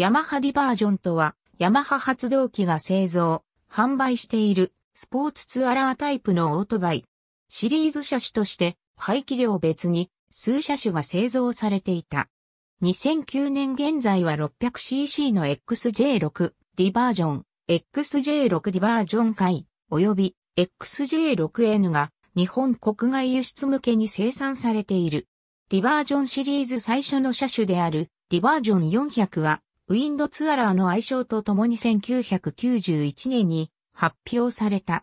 ヤマハディバージョンとは、ヤマハ発動機が製造、販売しているスポーツツアラータイプのオートバイ。シリーズ車種として、排気量別に数車種が製造されていた。2009年現在は 600cc の XJ6 ディバージョン、XJ6 ディバージョン回、及び XJ6N が日本国外輸出向けに生産されている。ディバージョンシリーズ最初の車種であるディバージョン400はウィンドツアラーの愛称とともに1991年に発表された。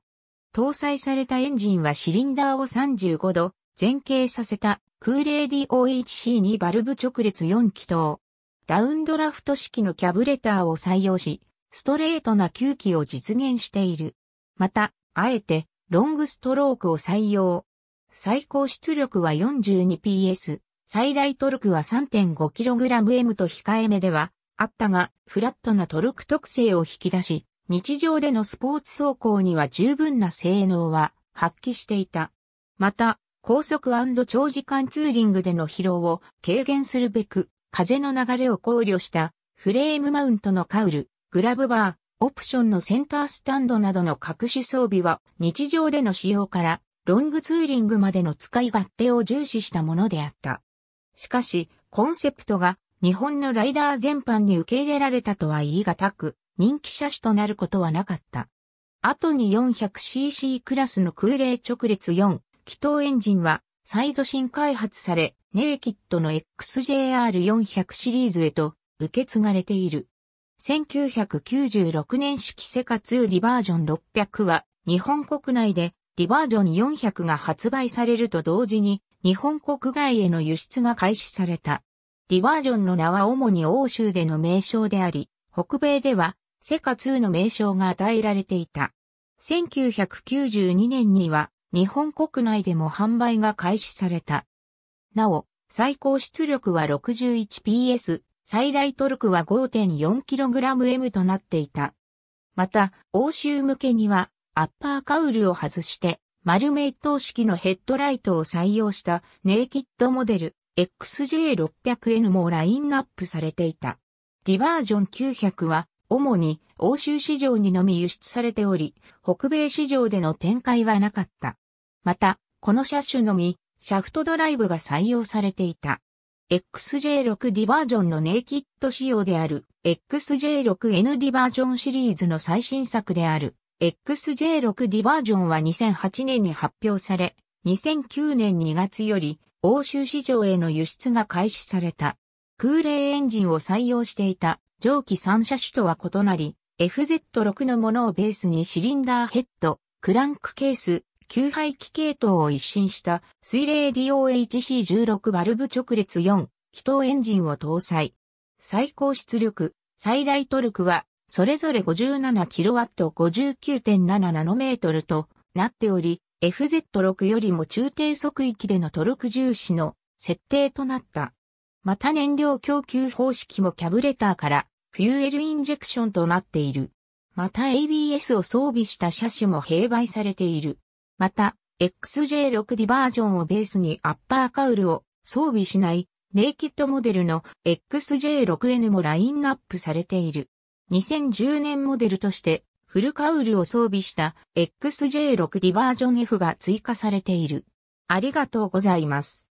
搭載されたエンジンはシリンダーを35度前傾させた空冷 DOHC にバルブ直列4気筒。ダウンドラフト式のキャブレターを採用し、ストレートな吸気を実現している。また、あえてロングストロークを採用。最高出力は 42PS、最大トルクは 3.5kgM と控えめでは、あったが、フラットなトルク特性を引き出し、日常でのスポーツ走行には十分な性能は発揮していた。また、高速長時間ツーリングでの疲労を軽減するべく、風の流れを考慮したフレームマウントのカウル、グラブバー、オプションのセンタースタンドなどの各種装備は日常での使用からロングツーリングまでの使い勝手を重視したものであった。しかし、コンセプトが日本のライダー全般に受け入れられたとは言い難く、人気車種となることはなかった。後に 400cc クラスの空冷直列4、気筒エンジンは、再度新開発され、ネイキッドの XJR400 シリーズへと受け継がれている。1996年式セカ2リバージョン600は日本国内でリバージョン400が発売されると同時に日本国外への輸出が開始された。ディバージョンの名は主に欧州での名称であり、北米ではセカ2の名称が与えられていた。1992年には日本国内でも販売が開始された。なお、最高出力は 61PS、最大トルクは 5.4kgm となっていた。また、欧州向けにはアッパーカウルを外して、丸メイト式のヘッドライトを採用したネイキッドモデル XJ600N もラインナップされていた。ディバージョン900は、主に欧州市場にのみ輸出されており、北米市場での展開はなかった。また、この車種のみ、シャフトドライブが採用されていた。XJ6 ディバージョンのネイキッド仕様である XJ6N ディバージョンシリーズの最新作である XJ6 ディバージョンは2008年に発表され、2009年2月より欧州市場への輸出が開始された。空冷エンジンを採用していた蒸気3車種とは異なり、FZ6 のものをベースにシリンダーヘッド、クランクケース、吸排気系統を一新した水冷 DOHC16 バルブ直列4、気筒エンジンを搭載。最高出力、最大トルクは、それぞれ5 7 k w 5 9 7メートルとなっており、FZ6 よりも中低速域でのトルク重視の設定となった。また燃料供給方式もキャブレターからフューエルインジェクションとなっている。また ABS を装備した車種も併売されている。また XJ6 ディバージョンをベースにアッパーカウルを装備しないネイキッドモデルの XJ6N もラインナップされている。2010年モデルとしてフルカウルを装備した XJ6 ディバージョン F が追加されている。ありがとうございます。